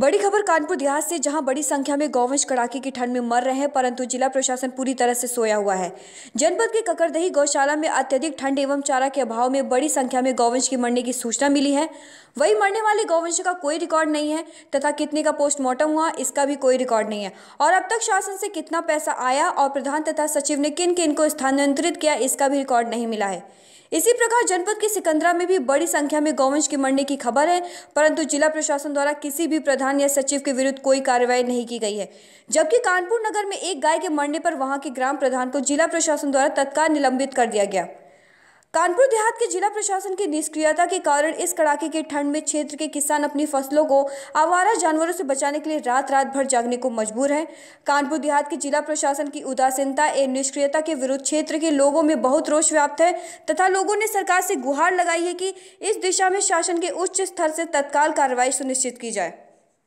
बड़ी खबर कानपुर देहात से जहां बड़ी संख्या में गौवंश कड़ाके की ठंड में मर रहे हैं परंतु जिला प्रशासन पूरी तरह से सोया हुआ है जनपद के ककरदही गौशाला में अत्यधिक ठंड एवं चारा के अभाव में बड़ी संख्या में गौवंश की मरने की सूचना मिली है वही मरने वाले गौवंश का कोई रिकॉर्ड नहीं है तथा कितने का पोस्टमार्टम हुआ इसका भी कोई रिकॉर्ड नहीं है और अब तक शासन से कितना पैसा आया और प्रधान तथा सचिव ने किन किन को स्थानांतरित किया इसका भी रिकॉर्ड नहीं मिला है इसी प्रकार जनपद के सिकंदरा में भी बड़ी संख्या में गौवंश के मरने की खबर है परंतु जिला प्रशासन द्वारा किसी भी प्रधान या सचिव के विरुद्ध कोई कार्रवाई नहीं की गई है जबकि कानपुर नगर में एक गाय के मरने पर वहां के ग्राम प्रधान को जिला प्रशासन द्वारा तत्काल निलंबित कर दिया गया कानपुर देहात के जिला प्रशासन की निष्क्रियता के कारण इस कड़ाके की ठंड में क्षेत्र के किसान अपनी फसलों को आवारा जानवरों से बचाने के लिए रात रात भर जागने को मजबूर हैं कानपुर देहात के जिला प्रशासन की उदासीनता एवं निष्क्रियता के विरुद्ध क्षेत्र के लोगों में बहुत रोष व्याप्त है तथा लोगों ने सरकार से गुहार लगाई है कि इस दिशा में शासन के उच्च स्तर से तत्काल कार्रवाई सुनिश्चित की जाए